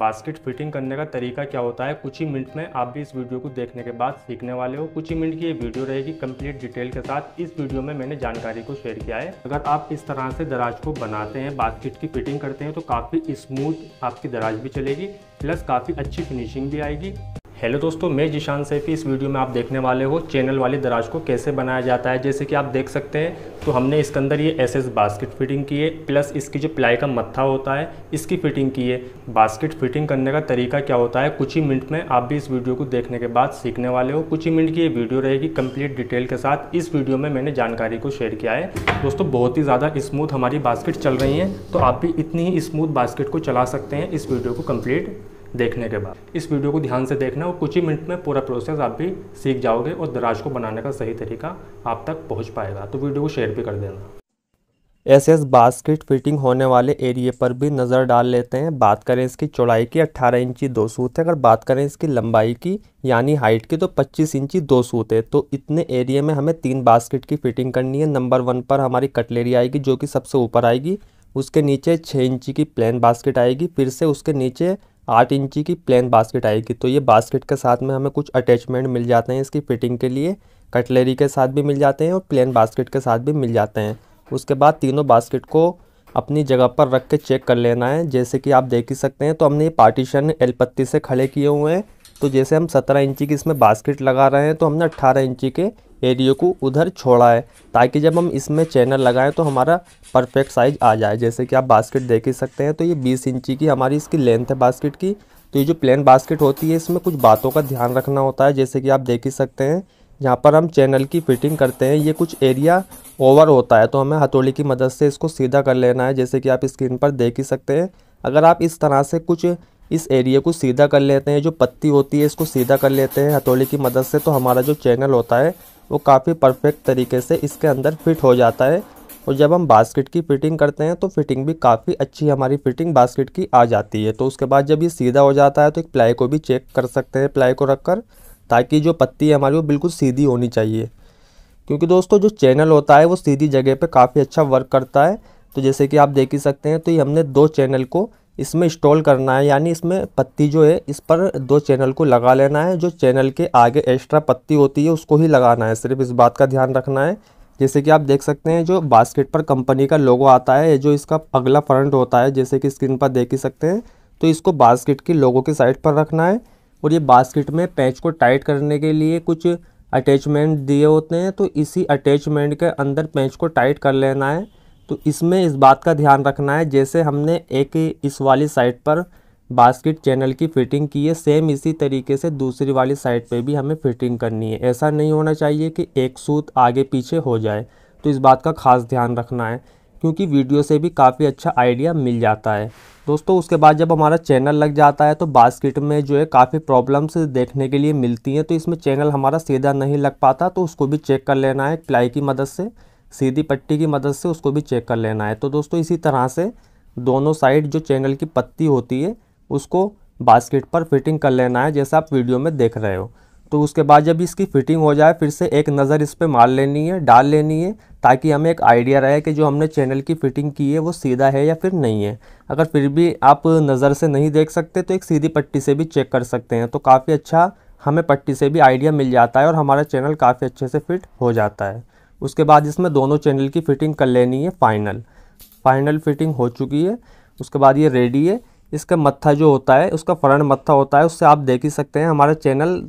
basket fitting करने का तरीका क्या होता है कुछ ही मिनट में आप भी इस वीडियो को देखने के बाद सीखने वाले हो कुछ ही मिनट की ये वीडियो रहेगी कंप्लीट डिटेल के साथ इस वीडियो में मैंने जानकारी को शेयर किया है अगर आप इस तरह से दराज को बनाते हैं बास्केट की फिटिंग करते हैं तो काफ़ी स्मूथ आपकी दराज भी चलेगी प्लस काफ़ी अच्छी फिनिशिंग भी आएगी हेलो दोस्तों मैं जिशान सैफी इस वीडियो में आप देखने वाले हो चैनल वाले दराज को कैसे बनाया जाता है जैसे कि आप देख सकते हैं तो हमने इसके अंदर ये एस एस बास्केट फिटिंग की है प्लस इसकी जो प्लाई का मत्था होता है इसकी फिटिंग की है बास्केट फिटिंग करने का तरीका क्या होता है कुछ ही मिनट में आप भी इस वीडियो को देखने के बाद सीखने वाले हो कुछ ही मिनट की ये वीडियो रहेगी कम्प्लीट डिटेल के साथ इस वीडियो में मैंने जानकारी को शेयर किया है दोस्तों बहुत ही ज़्यादा स्मूथ हमारी बास्केट चल रही है तो आप भी इतनी ही स्मूथ बास्केट को चला सकते हैं इस वीडियो को कम्प्लीट देखने के बाद इस वीडियो को ध्यान से देखना और कुछ ही मिनट में पूरा प्रोसेस आप भी सीख जाओगे और दराज को बनाने का सही तरीका आप तक पहुँच पाएगा तो वीडियो को शेयर भी कर देना एस एस बास्केट फिटिंग होने वाले एरिए पर भी नज़र डाल लेते हैं बात करें इसकी चौड़ाई की 18 इंची दो सूत है अगर बात करें इसकी लंबाई की यानी हाइट की तो 25 इंची दो सूत है तो इतने एरिए में हमें तीन बास्केट की फिटिंग करनी है नंबर वन पर हमारी कटलेरी आएगी जो कि सबसे ऊपर आएगी उसके नीचे छः इंची की प्लेन बास्केट आएगी फिर से उसके नीचे आठ इंची की प्लेन बास्केट आएगी तो ये बास्केट के साथ में हमें कुछ अटैचमेंट मिल जाते हैं इसकी फिटिंग के लिए कटलरी के साथ भी मिल जाते हैं और प्लेन बास्केट के साथ भी मिल जाते हैं उसके बाद तीनों बास्केट को अपनी जगह पर रख के चेक कर लेना है जैसे कि आप देख ही सकते हैं तो हमने ये पार्टीशन एल पत्ती से खड़े किए हुए हैं तो जैसे हम सत्रह इंची की इसमें बास्केट लगा रहे हैं तो हमने अट्ठारह इंची के एरिया को उधर छोड़ा है ताकि जब हम इसमें चैनल लगाएं तो हमारा परफेक्ट साइज आ जाए जैसे कि आप बास्केट देख ही सकते हैं तो ये बीस इंची की हमारी इसकी लेंथ है बास्केट की तो ये जो प्लेन बास्केट होती है इसमें कुछ बातों का ध्यान रखना होता है जैसे कि आप देख ही सकते हैं यहाँ पर हम चैनल की फिटिंग करते हैं ये कुछ एरिया ओवर होता है तो हमें हथौड़ी की मदद से इसको सीधा कर लेना है जैसे कि आप स्क्रीन पर देख ही सकते हैं अगर आप इस तरह से कुछ इस एरिया को सीधा कर लेते हैं जो पत्ती होती है इसको सीधा कर लेते हैं हथौड़ी की मदद से तो हमारा जो चैनल होता है वो काफ़ी परफेक्ट तरीके से इसके अंदर फिट हो जाता है और जब हम बास्केट की फिटिंग करते हैं तो फिटिंग भी काफ़ी अच्छी हमारी फिटिंग बास्केट की आ जाती है तो उसके बाद जब ये सीधा हो जाता है तो एक प्लाई को भी चेक कर सकते हैं प्लाई को रख कर ताकि जो पत्ती है हमारी वो बिल्कुल सीधी होनी चाहिए क्योंकि दोस्तों जो चैनल होता है वो सीधी जगह पर काफ़ी अच्छा वर्क करता है तो जैसे कि आप देख ही सकते हैं तो ये हमने दो चैनल को इसमें इंस्टॉल करना है यानी इसमें पत्ती जो है इस पर दो चैनल को लगा लेना है जो चैनल के आगे एक्स्ट्रा पत्ती होती है उसको ही लगाना है सिर्फ इस बात का ध्यान रखना है जैसे कि आप देख सकते हैं जो बास्केट पर कंपनी का लोगो आता है जो इसका अगला फ्रंट होता है जैसे कि स्क्रीन पर देख ही सकते हैं तो इसको बास्केट के लोगों के साइड पर रखना है और ये बास्केट में पैच को टाइट करने के लिए कुछ अटैचमेंट दिए होते हैं तो इसी अटैचमेंट के अंदर पैंच को टाइट कर लेना है तो इसमें इस बात का ध्यान रखना है जैसे हमने एक इस वाली साइड पर बास्केट चैनल की फिटिंग की है सेम इसी तरीके से दूसरी वाली साइड पे भी हमें फिटिंग करनी है ऐसा नहीं होना चाहिए कि एक सूत आगे पीछे हो जाए तो इस बात का खास ध्यान रखना है क्योंकि वीडियो से भी काफ़ी अच्छा आइडिया मिल जाता है दोस्तों उसके बाद जब हमारा चैनल लग जाता है तो बास्केट में जो है काफ़ी प्रॉब्लम्स देखने के लिए मिलती हैं तो इसमें चैनल हमारा सीधा नहीं लग पाता तो उसको भी चेक कर लेना है प्लाई की मदद से सीधी पट्टी की मदद से उसको भी चेक कर लेना है तो दोस्तों इसी तरह से दोनों साइड जो चैनल की पत्ती होती है उसको बास्केट पर फिटिंग कर लेना है जैसा आप वीडियो में देख रहे हो तो उसके बाद जब इसकी फिटिंग हो जाए फिर से एक नज़र इस पर मार लेनी है डाल लेनी है ताकि हमें एक आइडिया रहे कि जो हमने चैनल की फ़िटिंग की है वो सीधा है या फिर नहीं है अगर फिर भी आप नज़र से नहीं देख सकते तो एक सीधी पट्टी से भी चेक कर सकते हैं तो काफ़ी अच्छा हमें पट्टी से भी आइडिया मिल जाता है और हमारा चैनल काफ़ी अच्छे से फिट हो जाता है उसके बाद इसमें दोनों चैनल की फ़िटिंग कर लेनी है फाइनल फाइनल फिटिंग हो चुकी है उसके बाद ये रेडी है इसका मत्था जो होता है उसका फ्रंट मत्था होता है उससे आप देख ही सकते हैं हमारा चैनल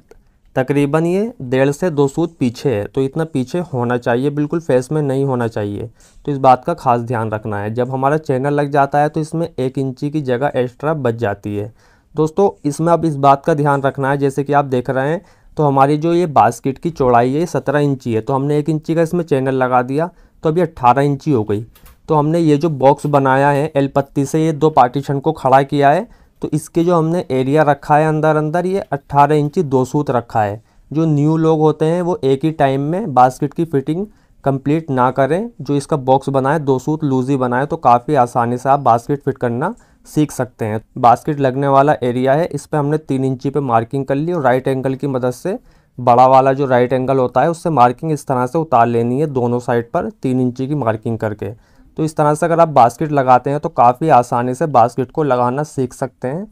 तकरीबन ये डेढ़ से दो सूत पीछे है तो इतना पीछे होना चाहिए बिल्कुल फेस में नहीं होना चाहिए तो इस बात का खास ध्यान रखना है जब हमारा चैनल लग जाता है तो इसमें एक इंची की जगह एक्स्ट्रा बच जाती है दोस्तों इसमें अब इस बात का ध्यान रखना है जैसे कि आप देख रहे हैं तो हमारी जो ये बास्केट की चौड़ाई है सत्रह इंची है तो हमने एक इंची का इसमें चैनल लगा दिया तो अभी अट्ठारह इंची हो गई तो हमने ये जो बॉक्स बनाया है एल पत्ती से ये दो पार्टीशन को खड़ा किया है तो इसके जो हमने एरिया रखा है अंदर अंदर ये अट्ठारह इंची दो सूत रखा है जो न्यू लोग होते हैं वो एक ही टाइम में बास्केट की फिटिंग कंप्लीट ना करें जो इसका बॉक्स बनाए दो सूत लूज़ी बनाए तो काफ़ी आसानी से आप बास्केट फिट करना सीख सकते हैं बास्केट लगने वाला एरिया है इस पर हमने तीन इंची पे मार्किंग कर ली और राइट एंगल की मदद से बड़ा वाला जो राइट एंगल होता है उससे मार्किंग इस तरह से उतार लेनी है दोनों साइड पर तीन इंची की मार्किंग करके तो इस तरह से अगर आप बास्केट लगाते हैं तो काफ़ी आसानी से बास्केट को लगाना सीख सकते हैं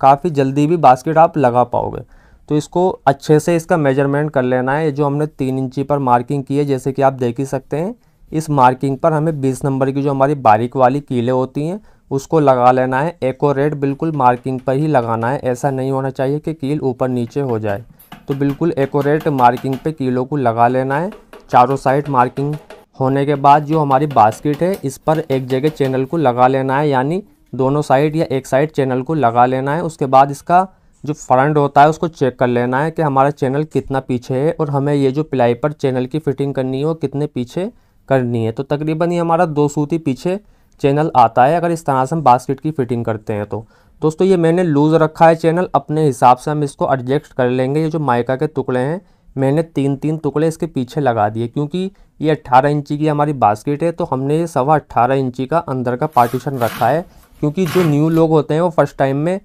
काफ़ी जल्दी भी बास्केट आप लगा पाओगे तो इसको अच्छे से इसका मेजरमेंट कर लेना है जो हमने तीन इंची पर मार्किंग की है जैसे कि आप देख ही सकते हैं इस मार्किंग पर हमें बीस नंबर की जो हमारी बारीक वाली कीलें होती हैं उसको लगा लेना है एकोरेट बिल्कुल मार्किंग पर ही लगाना है ऐसा नहीं होना चाहिए कि कील ऊपर नीचे हो जाए तो बिल्कुल एकोरेट मार्किंग पे कीलों को लगा लेना है चारों साइड मार्किंग होने के बाद जो हमारी बास्केट है इस पर एक जगह चैनल को लगा लेना है यानी दोनों साइड या एक साइड चैनल को लगा लेना है उसके बाद इसका जो फ्रंट होता है उसको चेक कर लेना है कि हमारा चैनल कितना पीछे है और हमें ये जो प्लाई पर चैनल की फिटिंग करनी है वो कितने पीछे करनी है तो तकरीबन ये हमारा दो सूती पीछे चैनल आता है अगर इस तरह से हम बास्केट की फिटिंग करते हैं तो दोस्तों ये मैंने लूज़ रखा है चैनल अपने हिसाब से हम इसको एडजस्ट कर लेंगे ये जो माइका के टुकड़े हैं मैंने तीन तीन टुकड़े इसके पीछे लगा दिए क्योंकि ये अट्ठारह इंची की हमारी बास्केट है तो हमने ये सवा अट्ठारह इंची का अंदर का पार्टीशन रखा है क्योंकि जो न्यू लोग होते हैं वो फर्स्ट टाइम में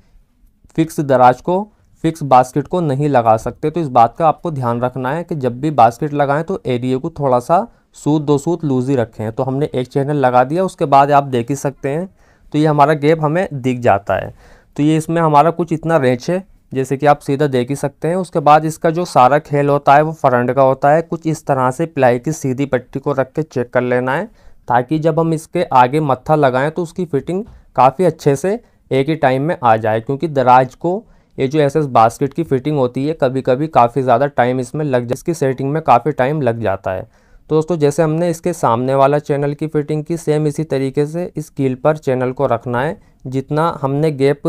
फिक्स दराज को फिक्स बास्केट को नहीं लगा सकते तो इस बात का आपको ध्यान रखना है कि जब भी बास्केट लगाएं तो एरिए को थोड़ा सा सूत दो सूत लूज ही रखे हैं तो हमने एक चैनल लगा दिया उसके बाद आप देख ही सकते हैं तो ये हमारा गैप हमें दिख जाता है तो ये इसमें हमारा कुछ इतना रेंच है जैसे कि आप सीधा देख ही सकते हैं उसके बाद इसका जो सारा खेल होता है वो फ्रंट का होता है कुछ इस तरह से प्लाई की सीधी पट्टी को रख के चेक कर लेना है ताकि जब हम इसके आगे मत्था लगाएं तो उसकी फिटिंग काफ़ी अच्छे से एक ही टाइम में आ जाए क्योंकि दराज को ये जो एस बास्केट की फिटिंग होती है कभी कभी काफ़ी ज़्यादा टाइम इसमें लग जाए इसकी सेटिंग में काफ़ी टाइम लग जाता है तो दोस्तों जैसे हमने इसके सामने वाला चैनल की फिटिंग की सेम इसी तरीके से इस कील पर चैनल को रखना है जितना हमने गैप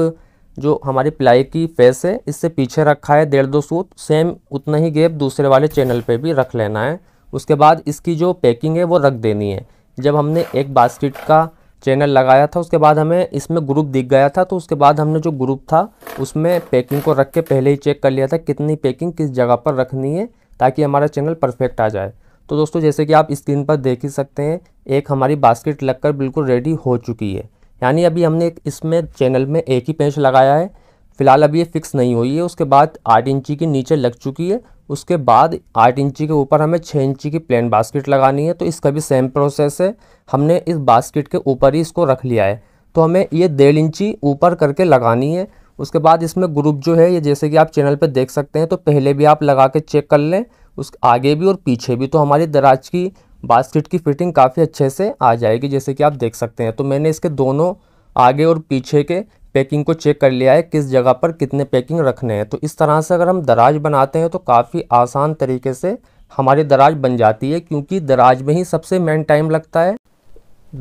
जो हमारी प्लाई की फेस है इससे पीछे रखा है डेढ़ दो सूत सेम उतना ही गैप दूसरे वाले चैनल पे भी रख लेना है उसके बाद इसकी जो पैकिंग है वो रख देनी है जब हमने एक बास्केट का चैनल लगाया था उसके बाद हमें इसमें ग्रुप दिख गया था तो उसके बाद हमने जो ग्रुप था उसमें पैकिंग को रख के पहले ही चेक कर लिया था कितनी पैकिंग किस जगह पर रखनी है ताकि हमारा चैनल परफेक्ट आ जाए तो दोस्तों जैसे कि आप स्क्रीन पर देख ही सकते हैं एक हमारी बास्केट लगकर बिल्कुल रेडी हो चुकी है यानी अभी हमने इसमें चैनल में एक ही पेंच लगाया है फ़िलहाल अभी ये फिक्स नहीं हुई है उसके बाद आठ इंची के नीचे लग चुकी है उसके बाद आठ इंची के ऊपर हमें छः इंची की प्लेन बास्केट लगानी है तो इसका भी सेम प्रोसेस है हमने इस बास्केट के ऊपर ही इसको रख लिया है तो हमें ये डेढ़ इंची ऊपर करके लगानी है उसके बाद इसमें ग्रुप जो है ये जैसे कि आप चैनल पर देख सकते हैं तो पहले भी आप लगा के चेक कर लें उस आगे भी और पीछे भी तो हमारी दराज की बास्केट की फिटिंग काफ़ी अच्छे से आ जाएगी जैसे कि आप देख सकते हैं तो मैंने इसके दोनों आगे और पीछे के पैकिंग को चेक कर लिया है किस जगह पर कितने पैकिंग रखने हैं तो इस तरह से अगर हम दराज बनाते हैं तो काफ़ी आसान तरीके से हमारी दराज बन जाती है क्योंकि दराज में ही सबसे मेन टाइम लगता है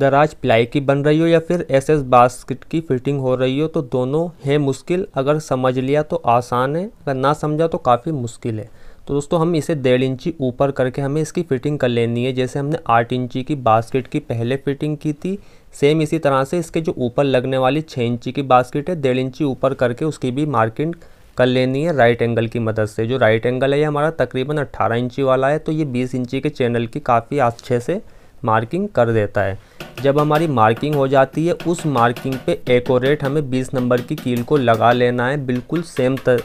दराज प्लाई की बन रही हो या फिर एस एस बास्केट की फिटिंग हो रही हो तो दोनों है मुश्किल अगर समझ लिया तो आसान है अगर ना समझा तो काफ़ी मुश्किल है तो दोस्तों हम इसे डेढ़ इंची ऊपर करके हमें इसकी फ़िटिंग कर लेनी है जैसे हमने आठ इंची की बास्केट की पहले फ़िटिंग की थी सेम इसी तरह से इसके जो ऊपर लगने वाली छः इंची की बास्केट है डेढ़ इंची ऊपर करके उसकी भी मार्किंग कर लेनी है राइट एंगल की मदद से जो राइट एंगल है ये हमारा तकरीबन अट्ठारह इंची वाला है तो ये बीस इंची के चैनल की काफ़ी अच्छे से मार्किंग कर देता है जब हमारी मार्किंग हो जाती है उस मार्किंग पे एकोरेट हमें 20 नंबर की कील को लगा लेना है बिल्कुल सेम तर,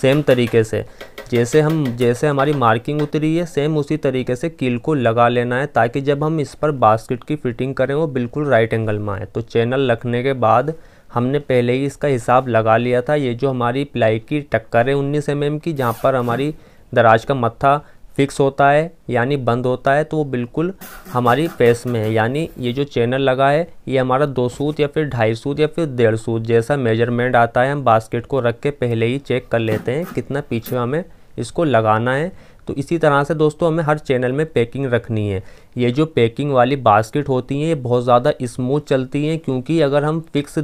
सेम तरीके से जैसे हम जैसे हमारी मार्किंग उतरी है सेम उसी तरीके से कील को लगा लेना है ताकि जब हम इस पर बास्केट की फिटिंग करें वो बिल्कुल राइट एंगल में आए तो चैनल रखने के बाद हमने पहले ही इसका हिसाब लगा लिया था ये जो हमारी प्लाई की टक्कर है उन्नीस एम mm की जहाँ पर हमारी दराज का मत्था फिक्स होता है यानी बंद होता है तो वो बिल्कुल हमारी फेस में है यानी ये जो चैनल लगा है ये हमारा दो सूत या फिर ढाई सूत या फिर डेढ़ सूत जैसा मेजरमेंट आता है हम बास्केट को रख के पहले ही चेक कर लेते हैं कितना पीछे हमें इसको लगाना है तो इसी तरह से दोस्तों हमें हर चैनल में पैकिंग रखनी है ये जो पैकिंग वाली बास्केट होती हैं ये बहुत ज़्यादा स्मूथ चलती हैं क्योंकि अगर हम फिक्स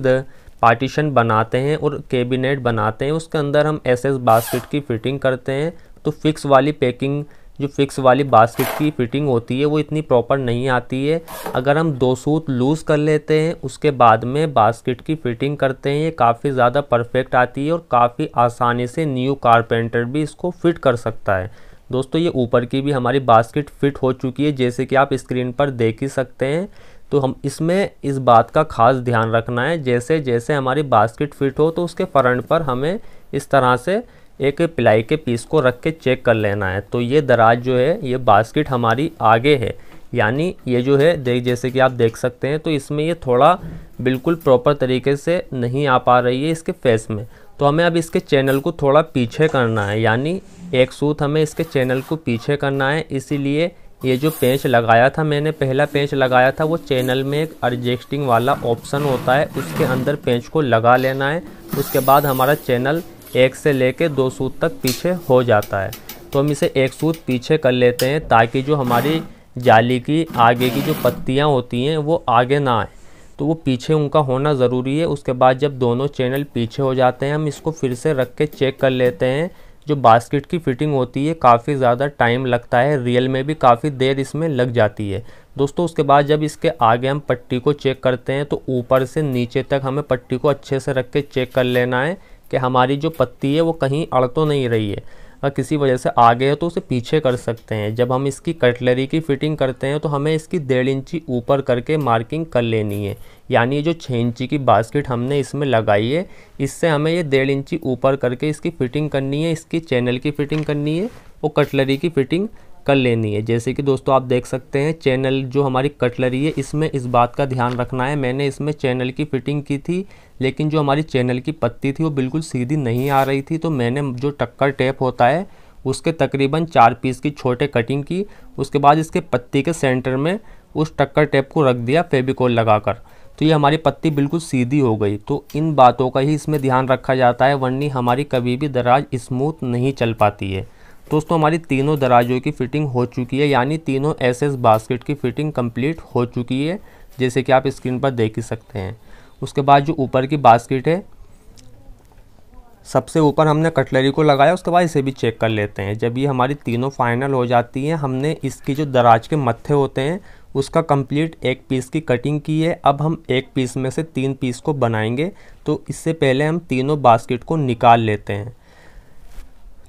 पार्टीशन बनाते हैं और कैबिनेट बनाते हैं उसके अंदर हम एस एस बास्केट की फ़िटिंग करते हैं तो फिक्स वाली पैकिंग जो फिक्स वाली बास्केट की फिटिंग होती है वो इतनी प्रॉपर नहीं आती है अगर हम दो सूत लूज़ कर लेते हैं उसके बाद में बास्केट की फिटिंग करते हैं ये काफ़ी ज़्यादा परफेक्ट आती है और काफ़ी आसानी से न्यू कारपेंटर भी इसको फिट कर सकता है दोस्तों ये ऊपर की भी हमारी बास्केट फिट हो चुकी है जैसे कि आप स्क्रीन पर देख ही सकते हैं तो हम इसमें इस बात का खास ध्यान रखना है जैसे जैसे हमारी बास्केट फिट हो तो उसके फ्रंट पर हमें इस तरह से एक प्लाई के पीस को रख के चेक कर लेना है तो ये दराज जो है ये बास्केट हमारी आगे है यानी ये जो है देख जैसे कि आप देख सकते हैं तो इसमें ये थोड़ा बिल्कुल प्रॉपर तरीके से नहीं आ पा रही है इसके फेस में तो हमें अब इसके चैनल को थोड़ा पीछे करना है यानी एक सूत हमें इसके चैनल को पीछे करना है इसीलिए ये जो पेंच लगाया था मैंने पहला पेंच लगाया था वो चैनल में एक एडजस्टिंग वाला ऑप्शन होता है उसके अंदर पेंच को लगा लेना है उसके बाद हमारा चैनल एक से लेके दो सूत तक पीछे हो जाता है तो हम इसे एक सूत पीछे कर लेते हैं ताकि जो हमारी जाली की आगे की जो पत्तियाँ होती हैं वो आगे ना आए तो वो पीछे उनका होना ज़रूरी है उसके बाद जब दोनों चैनल पीछे हो जाते हैं हम इसको फिर से रख के चेक कर लेते हैं जो बास्केट की फिटिंग होती है काफ़ी ज़्यादा टाइम लगता है रियल में भी काफ़ी देर इसमें लग जाती है दोस्तों उसके बाद जब इसके आगे हम पट्टी को चेक करते हैं तो ऊपर से नीचे तक हमें पट्टी को अच्छे से रख के चेक कर लेना है कि हमारी जो पत्ती है वो कहीं अड़ तो नहीं रही है अगर किसी वजह से आगे है तो उसे पीछे कर सकते हैं जब हम इसकी कटलरी की फिटिंग करते हैं तो हमें इसकी डेढ़ इंची ऊपर करके मार्किंग कर लेनी है यानी ये जो छः इंची की बास्केट हमने इसमें लगाई है इससे हमें ये डेढ़ इंची ऊपर करके इसकी फ़िटिंग करनी है इसकी चैनल की फ़िटिंग करनी है और कटलरी की फ़िटिंग कर लेनी है जैसे कि दोस्तों आप देख सकते हैं चैनल जो हमारी कटलरी है इसमें इस बात का ध्यान रखना है मैंने इसमें चैनल की फिटिंग की थी लेकिन जो हमारी चैनल की पत्ती थी वो बिल्कुल सीधी नहीं आ रही थी तो मैंने जो टक्कर टेप होता है उसके तकरीबन चार पीस की छोटे कटिंग की उसके बाद इसके पत्ती के सेंटर में उस टक्कर टेप को रख दिया फेबिकोल लगाकर तो ये हमारी पत्ती बिल्कुल सीधी हो गई तो इन बातों का ही इसमें ध्यान रखा जाता है वरनी हमारी कभी भी दराज स्मूथ नहीं चल पाती है दोस्तों हमारी तीनों दराजों की फिटिंग हो चुकी है यानी तीनों एस एस बास्केट की फिटिंग कंप्लीट हो चुकी है जैसे कि आप स्क्रीन पर देख ही सकते हैं उसके बाद जो ऊपर की बास्केट है सबसे ऊपर हमने कटलरी को लगाया उसके बाद इसे भी चेक कर लेते हैं जब ये हमारी तीनों फाइनल हो जाती हैं हमने इसकी जो दराज के मत्थे होते हैं उसका कंप्लीट एक पीस की कटिंग की है अब हम एक पीस में से तीन पीस को बनाएंगे तो इससे पहले हम तीनों बास्केट को निकाल लेते हैं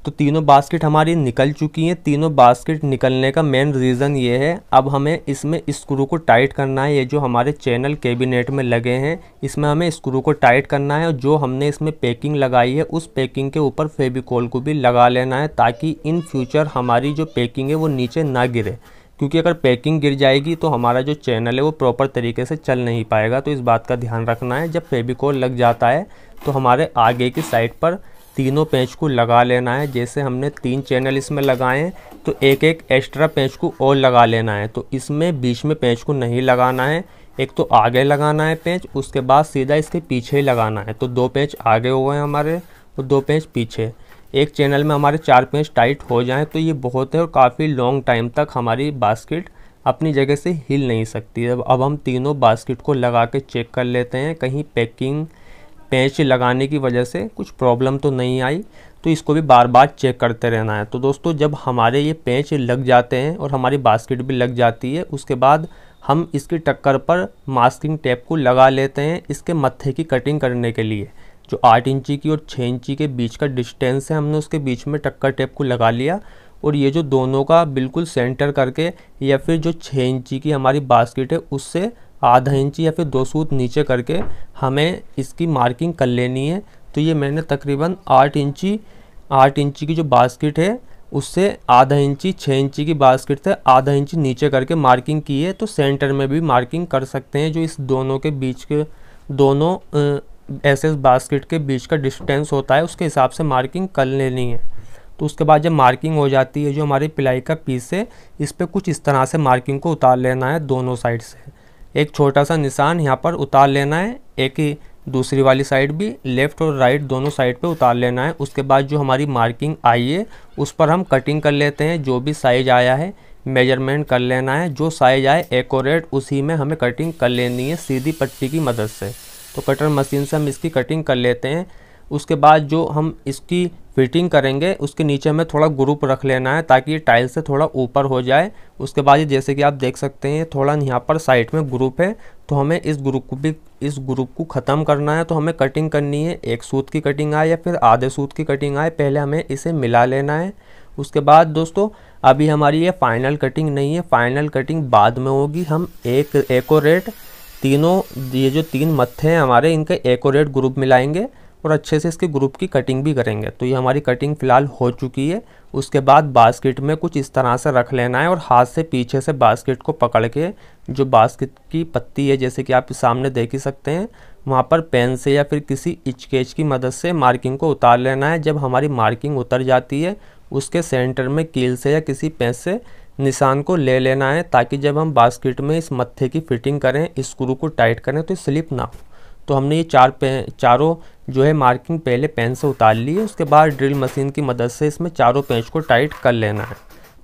तो तीनों बास्केट हमारी निकल चुकी हैं तीनों बास्केट निकलने का मेन रीज़न ये है अब हमें इसमें स्क्रू को टाइट करना है ये जो हमारे चैनल कैबिनेट में लगे हैं इसमें हमें स्क्रू को टाइट करना है और जो हमने इसमें पैकिंग लगाई है उस पैकिंग के ऊपर फेबिकॉल को भी लगा लेना है ताकि इन फ्यूचर हमारी जो पैकिंग है वो नीचे ना गिरे क्योंकि अगर पैकिंग गिर जाएगी तो हमारा जो चैनल है वो प्रॉपर तरीके से चल नहीं पाएगा तो इस बात का ध्यान रखना है जब फेबिकॉल लग जाता है तो हमारे आगे की साइड पर तीनों पेंच को लगा लेना है जैसे हमने तीन चैनल इसमें लगाए हैं तो एक एक एक्स्ट्रा पेंच को और लगा लेना है तो इसमें बीच में पेंच को नहीं लगाना है एक तो आगे लगाना है पेंच उसके बाद सीधा इसके पीछे ही लगाना है तो दो पेंच आगे हो गए हमारे और दो पेंच पीछे एक चैनल में हमारे चार पेंच टाइट हो जाएँ तो ये बहुत है और काफ़ी लॉन्ग टाइम तक हमारी बास्केट अपनी जगह से हिल नहीं सकती अब अब हम तीनों बास्केट को लगा के चेक कर लेते हैं कहीं पैकिंग पैच लगाने की वजह से कुछ प्रॉब्लम तो नहीं आई तो इसको भी बार बार चेक करते रहना है तो दोस्तों जब हमारे ये पैच लग जाते हैं और हमारी बास्केट भी लग जाती है उसके बाद हम इसकी टक्कर पर मास्किंग टेप को लगा लेते हैं इसके मत्थे की कटिंग करने के लिए जो आठ इंची की और छः इंची के बीच का डिस्टेंस है हमने उसके बीच में टक्कर टेप को लगा लिया और ये जो दोनों का बिल्कुल सेंटर करके या फिर जो छः इंची की हमारी बास्केट है उससे आधा इंच या फिर दो सूत नीचे करके हमें इसकी मार्किंग कर लेनी है तो ये मैंने तकरीबन आठ इंची आठ इंची की जो बास्केट है उससे आधा इंची छः इंची की बास्केट से आधा इंची नीचे करके मार्किंग की है तो सेंटर में भी मार्किंग कर सकते हैं जो इस दोनों के बीच के दोनों ऐसे बास्केट के बीच का डिस्टेंस होता है उसके हिसाब से मार्किंग कर लेनी है तो उसके बाद जब मार्किंग हो जाती है जो हमारी पिलाई का पीस है इस पर कुछ इस तरह से मार्किंग को उतार लेना है दोनों साइड से एक छोटा सा निशान यहाँ पर उतार लेना है एक ही दूसरी वाली साइड भी लेफ़्ट और राइट दोनों साइड पे उतार लेना है उसके बाद जो हमारी मार्किंग आई है उस पर हम कटिंग कर लेते हैं जो भी साइज आया है मेजरमेंट कर लेना है जो साइज आए एकोरेट उसी में हमें कटिंग कर लेनी है सीधी पट्टी की मदद से तो कटर मशीन से हम इसकी कटिंग कर लेते हैं उसके बाद जो हम इसकी फिटिंग करेंगे उसके नीचे हमें थोड़ा ग्रुप रख लेना है ताकि ये टाइल से थोड़ा ऊपर हो जाए उसके बाद ये जैसे कि आप देख सकते हैं थोड़ा यहाँ पर साइड में ग्रुप है तो हमें इस ग्रुप को भी इस ग्रुप को ख़त्म करना है तो हमें कटिंग करनी है एक सूत की कटिंग आए या फिर आधे सूत की कटिंग आए पहले हमें इसे मिला लेना है उसके बाद दोस्तों अभी हमारी ये फाइनल कटिंग नहीं है फाइनल कटिंग बाद में होगी हम एक एकोरेट तीनों ये जो तीन मत्थे हैं हमारे इनके एकोरेट ग्रुप मिलाएंगे और अच्छे से इसके ग्रुप की कटिंग भी करेंगे तो ये हमारी कटिंग फ़िलहाल हो चुकी है उसके बाद बास्केट में कुछ इस तरह से रख लेना है और हाथ से पीछे से बास्केट को पकड़ के जो बास्केट की पत्ती है जैसे कि आप सामने देख ही सकते हैं वहाँ पर पेन से या फिर किसी इचकेच की मदद से मार्किंग को उतार लेना है जब हमारी मार्किंग उतर जाती है उसके सेंटर में कील से या किसी पेन से निशान को ले लेना है ताकि जब हम बास्केट में इस मत्थे की फिटिंग करें इस स्क्रू को टाइट करें तो स्लिप ना हो तो हमने ये चार पे चारों जो है मार्किंग पहले पेन से उतार ली उसके बाद ड्रिल मशीन की मदद से इसमें चारों पेंच को टाइट कर लेना है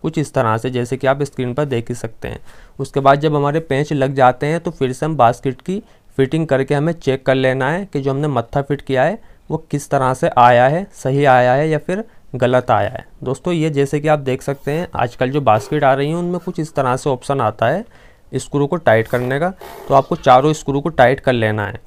कुछ इस तरह से जैसे कि आप स्क्रीन पर देख ही सकते हैं उसके बाद जब हमारे पेंच लग जाते हैं तो फिर से हम बास्केट की फिटिंग करके हमें चेक कर लेना है कि जो हमने मत्था फिट किया है वो किस तरह से आया है सही आया है या फिर गलत आया है दोस्तों ये जैसे कि आप देख सकते हैं आजकल जो बास्केट आ रही हैं उनमें कुछ इस तरह से ऑप्शन आता है स्क्रू को टाइट करने का तो आपको चारों स्क्रू को टाइट कर लेना है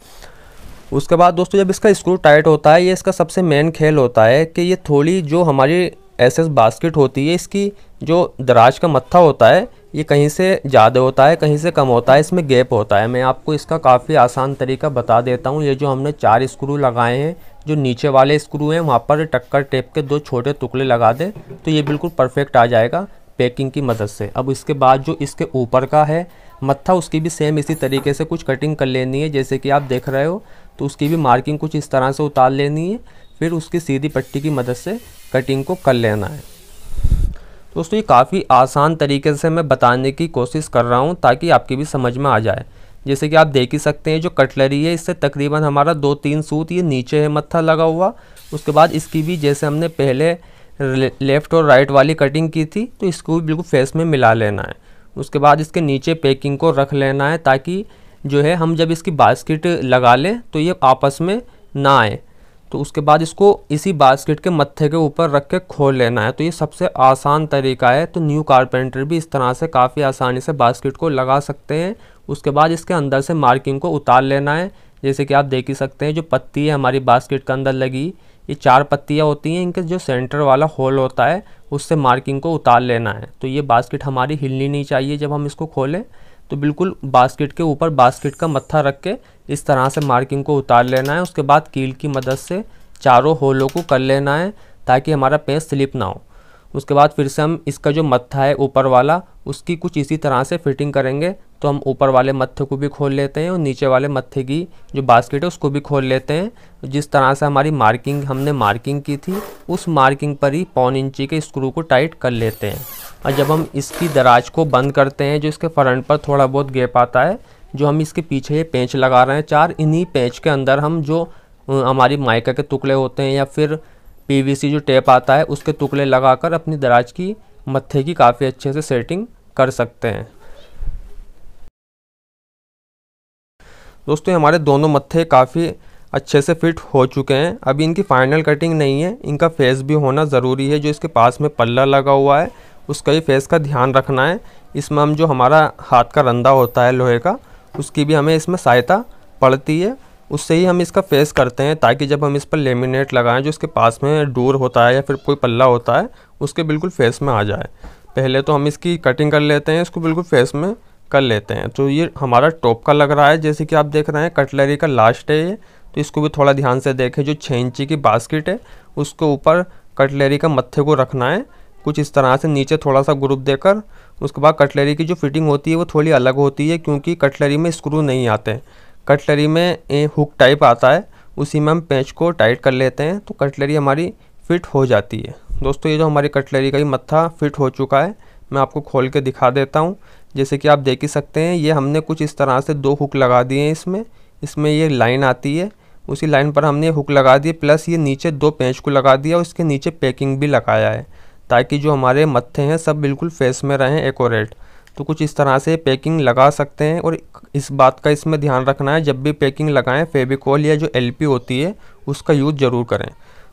उसके बाद दोस्तों जब इसका स्क्रू टाइट होता है ये इसका सबसे मेन खेल होता है कि ये थोड़ी जो हमारी एस एस बास्केट होती है इसकी जो दराज का मत्था होता है ये कहीं से ज़्यादा होता है कहीं से कम होता है इसमें गैप होता है मैं आपको इसका काफ़ी आसान तरीका बता देता हूँ ये जो हमने चार स्क्रू लगाए हैं जो नीचे वाले स्क्रू हैं वहाँ पर टक्कर टेप के दो छोटे टुकड़े लगा दें तो ये बिल्कुल परफेक्ट आ जाएगा पैकिंग की मदद से अब इसके बाद जो इसके ऊपर का है मत्था उसकी भी सेम इसी तरीके से कुछ कटिंग कर लेनी है जैसे कि आप देख रहे हो तो उसकी भी मार्किंग कुछ इस तरह से उतार लेनी है फिर उसकी सीधी पट्टी की मदद से कटिंग को कर लेना है दोस्तों ये काफ़ी आसान तरीके से मैं बताने की कोशिश कर रहा हूँ ताकि आपकी भी समझ में आ जाए जैसे कि आप देख ही सकते हैं जो कटलरी है इससे तकरीबन हमारा दो तीन सूत ये नीचे है मत्था लगा हुआ उसके बाद इसकी भी जैसे हमने पहले लेफ़्ट और राइट वाली कटिंग की थी तो इसको भी बिल्कुल फेस में मिला लेना है उसके बाद इसके नीचे पैकिंग को रख लेना है ताकि जो है हम जब इसकी बास्केट लगा लें तो ये आपस में ना आए तो उसके बाद इसको इसी बास्केट के मत्थे के ऊपर रख के खोल लेना है तो ये सबसे आसान तरीका है तो न्यू कारपेंटर भी इस तरह से काफ़ी आसानी से बास्केट को लगा सकते हैं उसके बाद इसके अंदर से मार्किंग को उतार लेना है जैसे कि आप देख ही सकते हैं जो पत्ती है हमारी बास्केट के अंदर लगी ये चार पत्तियाँ होती हैं इनके जो सेंटर वाला होल होता है उससे मार्किंग को उतार लेना है तो ये बास्केट हमारी हिलनी नहीं चाहिए जब हम इसको खोलें तो बिल्कुल बास्केट के ऊपर बास्केट का मत्था रख के इस तरह से मार्किंग को उतार लेना है उसके बाद कील की मदद से चारों होलों को कर लेना है ताकि हमारा पेज स्लिप ना हो उसके बाद फिर से हम इसका जो मत्था है ऊपर वाला उसकी कुछ इसी तरह से फिटिंग करेंगे तो हम ऊपर वाले मत्थे को भी खोल लेते हैं और नीचे वाले मत्थे की जो बास्केट है उसको भी खोल लेते हैं जिस तरह से हमारी मार्किंग हमने मार्किंग की थी उस मार्किंग पर ही पौन इंची के स्क्रू को टाइट कर लेते हैं और जब हम इसकी दराज को बंद करते हैं जो इसके फ्रंट पर थोड़ा बहुत गेप आता है जो हम इसके पीछे ये पेंच लगा रहे हैं चार इन्हीं पेंच के अंदर हम जो हमारी माइका के टुकड़े होते हैं या फिर पीवीसी जो टेप आता है उसके टुकड़े लगाकर अपनी दराज की मत्थे की काफ़ी अच्छे से सेटिंग कर सकते हैं दोस्तों हमारे दोनों मत्थे काफ़ी अच्छे से फिट हो चुके हैं अभी इनकी फाइनल कटिंग नहीं है इनका फेस भी होना ज़रूरी है जो इसके पास में पल्ला लगा हुआ है उसका ही फेस का ध्यान रखना है इसमें हम जो हमारा हाथ का रंधा होता है लोहे का उसकी भी हमें इसमें सहायता पड़ती है उससे ही हम इसका फेस करते हैं ताकि जब हम इस पर लेमिनेट लगाएं जो इसके पास में डोर होता है या फिर कोई पल्ला होता है उसके बिल्कुल फेस में आ जाए पहले तो हम इसकी कटिंग कर लेते हैं इसको बिल्कुल फेस में कर लेते हैं तो ये हमारा टॉप का लग रहा है जैसे कि आप देख रहे हैं कटलरी का लास्ट है ये तो इसको भी थोड़ा ध्यान से देखें जो छः इंची की बास्केट है उसके ऊपर कटलरी का मत्थे को रखना है कुछ इस तरह से नीचे थोड़ा सा ग्रुप देकर उसके बाद कटलरी की जो फिटिंग होती है वो थोड़ी अलग होती है क्योंकि कटलरी में स्क्रू नहीं आते हैं कटलरी में हुक टाइप आता है उसी में हम पेंच को टाइट कर लेते हैं तो कटलरी हमारी फ़िट हो जाती है दोस्तों ये जो हमारी कटलरी का ही मत्था फ़िट हो चुका है मैं आपको खोल के दिखा देता हूँ जैसे कि आप देख ही सकते हैं ये हमने कुछ इस तरह से दो हुक लगा दिए हैं इसमें इसमें ये लाइन आती है उसी लाइन पर हमने हुक लगा दिए प्लस ये नीचे दो पेंच को लगा दिया और इसके नीचे पैकिंग भी लगाया है ताकि जो हमारे मत्थे हैं सब बिल्कुल फेस में रहें एकोरेट तो कुछ इस तरह से पैकिंग लगा सकते हैं और इस बात का इसमें ध्यान रखना है जब भी पैकिंग लगाएं फेविकॉल या जो एलपी होती है उसका यूज़ ज़रूर करें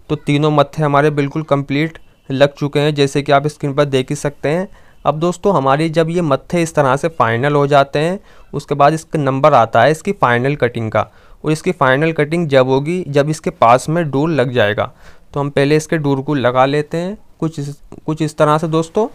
तो तीनों मत्थे हमारे बिल्कुल कंप्लीट लग चुके हैं जैसे कि आप स्क्रीन पर देख ही सकते हैं अब दोस्तों हमारी जब ये मत्थे इस तरह से फाइनल हो जाते हैं उसके बाद इसका नंबर आता है इसकी फ़ाइनल कटिंग का और इसकी फ़ाइनल कटिंग जब होगी जब इसके पास में डूर लग जाएगा तो हम पहले इसके डूर को लगा लेते हैं कुछ इस कुछ इस तरह से दोस्तों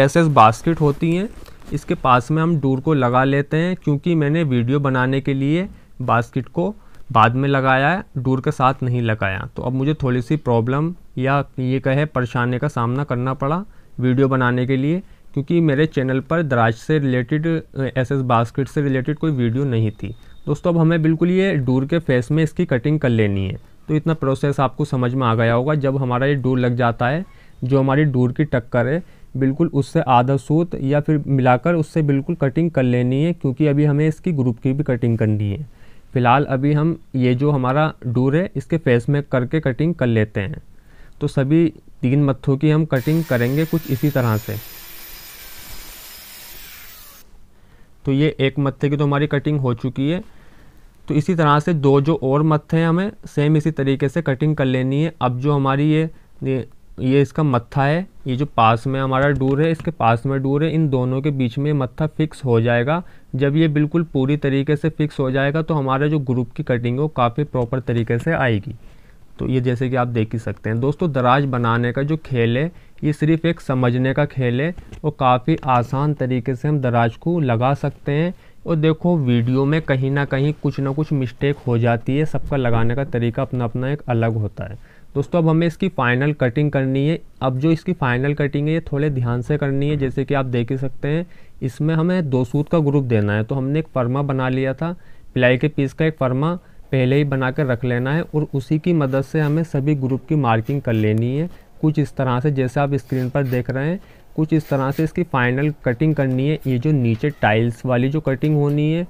एस बास्केट होती हैं इसके पास में हम डूर को लगा लेते हैं क्योंकि मैंने वीडियो बनाने के लिए बास्केट को बाद में लगाया है डूर के साथ नहीं लगाया तो अब मुझे थोड़ी सी प्रॉब्लम या ये कहे परेशानी का सामना करना पड़ा वीडियो बनाने के लिए क्योंकि मेरे चैनल पर दराज से रिलेटेड एस एस बास्केट से रिलेटेड कोई वीडियो नहीं थी दोस्तों अब हमें बिल्कुल ये डूर के फेस में इसकी कटिंग कर लेनी है तो इतना प्रोसेस आपको समझ में आ गया होगा जब हमारा ये डूर लग जाता है जो हमारी डूर की टक्कर है बिल्कुल उससे आधा सूत या फिर मिलाकर उससे बिल्कुल कटिंग कर लेनी है क्योंकि अभी हमें इसकी ग्रुप की भी कटिंग करनी है फ़िलहाल अभी हम ये जो हमारा डूर है इसके फेस में करके कटिंग कर लेते हैं तो सभी तीन मत्थों की हम कटिंग करेंगे कुछ इसी तरह से तो ये एक मत्थे की तो हमारी कटिंग हो चुकी है तो इसी तरह से दो जो और मत्थे हैं हमें सेम इसी तरीके से कटिंग कर लेनी है अब जो हमारी ये, ये ये इसका मत्था है ये जो पास में हमारा डूर है इसके पास में डूर है इन दोनों के बीच में मत्था फिक्स हो जाएगा जब ये बिल्कुल पूरी तरीके से फिक्स हो जाएगा तो हमारा जो ग्रुप की कटिंग है वो काफ़ी प्रॉपर तरीके से आएगी तो ये जैसे कि आप देख ही सकते हैं दोस्तों दराज बनाने का जो खेल है ये सिर्फ एक समझने का खेल है और काफ़ी आसान तरीके से हम दराज को लगा सकते हैं और देखो वीडियो में कहीं ना कहीं कुछ ना कुछ मिस्टेक हो जाती है सबका लगाने का तरीका अपना अपना एक अलग होता है दोस्तों अब हमें इसकी फाइनल कटिंग करनी है अब जो इसकी फाइनल कटिंग है ये थोड़े ध्यान से करनी है जैसे कि आप देख ही सकते हैं इसमें हमें दो सूत का ग्रुप देना है तो हमने एक फर्मा बना लिया था प्लाई के पीस का एक फर्मा पहले ही बना कर रख लेना है और उसी की मदद से हमें सभी ग्रुप की मार्किंग कर लेनी है कुछ इस तरह से जैसे आप स्क्रीन पर देख रहे हैं कुछ इस तरह से इसकी फाइनल कटिंग करनी है ये जो नीचे टाइल्स वाली जो कटिंग होनी है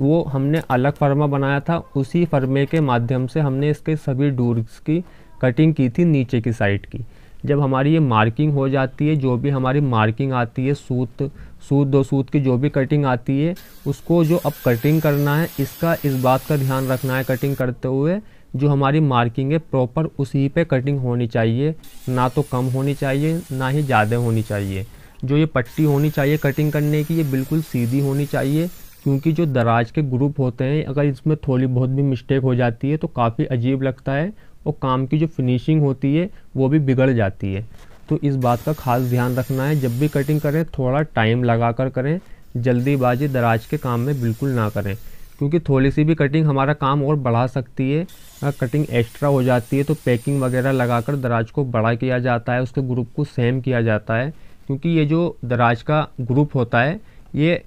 वो हमने अलग फर्मा बनाया था उसी फर्मे के माध्यम से हमने इसके सभी डूर्स की कटिंग की थी नीचे की साइड की जब हमारी ये मार्किंग हो जाती है जो भी हमारी मार्किंग आती है सूत सूत दो सूत की जो भी कटिंग आती है उसको जो अब कटिंग करना है इसका इस बात का ध्यान रखना है कटिंग करते हुए जो हमारी मार्किंग है प्रॉपर उसी पे कटिंग होनी चाहिए ना तो कम होनी चाहिए ना ही ज़्यादा होनी चाहिए जो ये पट्टी होनी चाहिए कटिंग करने की ये बिल्कुल सीधी होनी चाहिए क्योंकि जो दराज के ग्रुप होते हैं अगर इसमें थोड़ी बहुत भी मिस्टेक हो जाती है तो काफ़ी अजीब लगता है और काम की जो फिनिशिंग होती है वो भी बिगड़ जाती है तो इस बात का खास ध्यान रखना है जब भी कटिंग करें थोड़ा टाइम लगा कर करें जल्दीबाजी दराज के काम में बिल्कुल ना करें क्योंकि थोड़ी सी भी कटिंग हमारा काम और बढ़ा सकती है कटिंग एक्स्ट्रा हो जाती है तो पैकिंग वगैरह लगाकर दराज को बड़ा किया जाता है उसके ग्रुप को सेम किया जाता है क्योंकि ये जो दराज का ग्रुप होता है ये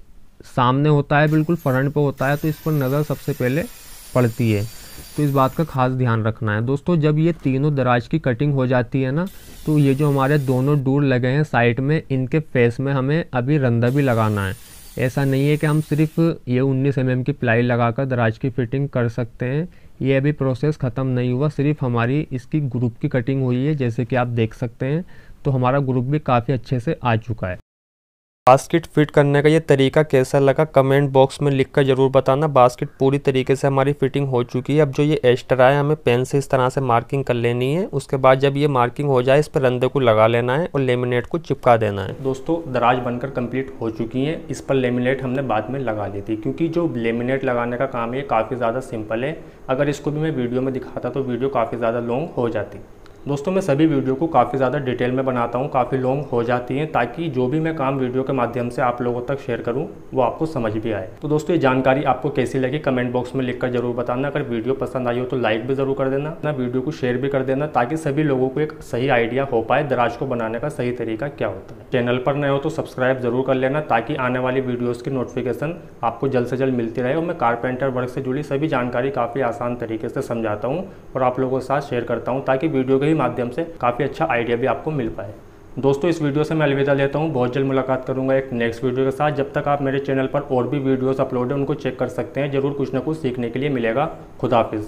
सामने होता है बिल्कुल फ्रंट पर होता है तो इस पर नज़र सबसे पहले पड़ती है तो इस बात का खास ध्यान रखना है दोस्तों जब ये तीनों दराज की कटिंग हो जाती है ना तो ये जो हमारे दोनों डूर लगे हैं साइड में इनके फेस में हमें अभी रंधा भी लगाना है ऐसा नहीं है कि हम सिर्फ ये 19 एम mm की प्लाई लगाकर दराज की फिटिंग कर सकते हैं ये अभी प्रोसेस ख़त्म नहीं हुआ सिर्फ हमारी इसकी ग्रुप की कटिंग हुई है जैसे कि आप देख सकते हैं तो हमारा ग्रुप भी काफ़ी अच्छे से आ चुका है बास्केट फिट करने का ये तरीका कैसा लगा कमेंट बॉक्स में लिख कर ज़रूर बताना बास्केट पूरी तरीके से हमारी फिटिंग हो चुकी है अब जो ये एक्स्ट्रा है हमें पेन से इस तरह से मार्किंग कर लेनी है उसके बाद जब ये मार्किंग हो जाए इस पर रंधे को लगा लेना है और लेमिनेट को चिपका देना है दोस्तों दराज बनकर कंप्लीट हो चुकी है इस पर लेमिनेट हमने बाद में लगा दी थी क्योंकि जो लेमिनेट लगाने का काम है काफ़ी ज़्यादा सिंपल है अगर इसको भी मैं वीडियो में दिखाता तो वीडियो काफ़ी ज़्यादा लॉन्ग हो जाती दोस्तों मैं सभी वीडियो को काफ़ी ज़्यादा डिटेल में बनाता हूँ काफ़ी लॉन्ग हो जाती हैं ताकि जो भी मैं काम वीडियो के माध्यम से आप लोगों तक शेयर करूँ वो आपको समझ भी आए तो दोस्तों ये जानकारी आपको कैसी लगी कमेंट बॉक्स में लिखकर जरूर बताना अगर वीडियो पसंद आई हो तो लाइक भी ज़रूर कर देना अपना वीडियो को शेयर भी कर देना ताकि सभी लोगों को एक सही आइडिया हो पाए दराज को बनाने का सही तरीका क्या होता है चैनल पर नए हो तो सब्सक्राइब जरूर कर लेना ताकि आने वाली वीडियोज़ की नोटिफिकेशन आपको जल्द से जल्द मिलती रहे और मैं कारपेंटर वर्क से जुड़ी सभी जानकारी काफ़ी आसान तरीके से समझाता हूँ और आप लोगों के साथ शेयर करता हूँ ताकि वीडियो के के माध्यम से काफ़ी अच्छा आइडिया भी आपको मिल पाए दोस्तों इस वीडियो से मैं अलविदा लेता हूँ बहुत जल्द मुलाकात करूँगा एक नेक्स्ट वीडियो के साथ जब तक आप मेरे चैनल पर और भी वीडियोस अपलोड हैं उनको चेक कर सकते हैं ज़रूर कुछ ना कुछ सीखने के लिए मिलेगा खुदाफिज